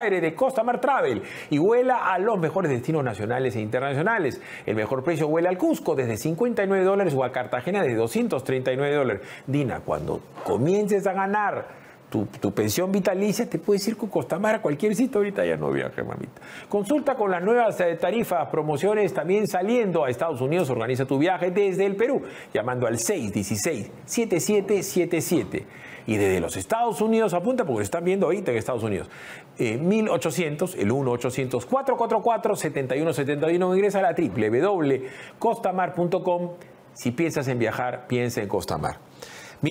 Aire de Costa Mar Travel y vuela a los mejores destinos nacionales e internacionales. El mejor precio vuela al Cusco desde 59 dólares o a Cartagena desde 239 dólares. Dina, cuando comiences a ganar tu, tu, pensión vitalicia, te puedes ir con Costamar a cualquier sitio, ahorita ya no viaja, mamita. Consulta con las nuevas eh, tarifas, promociones también saliendo a Estados Unidos, organiza tu viaje desde el Perú, llamando al 616-7777. Y desde los Estados Unidos, apunta porque están viendo ahorita en Estados Unidos, 1800, eh, el 1-800-444-7171, ingresa a la www.costamar.com. Si piensas en viajar, piensa en Costamar.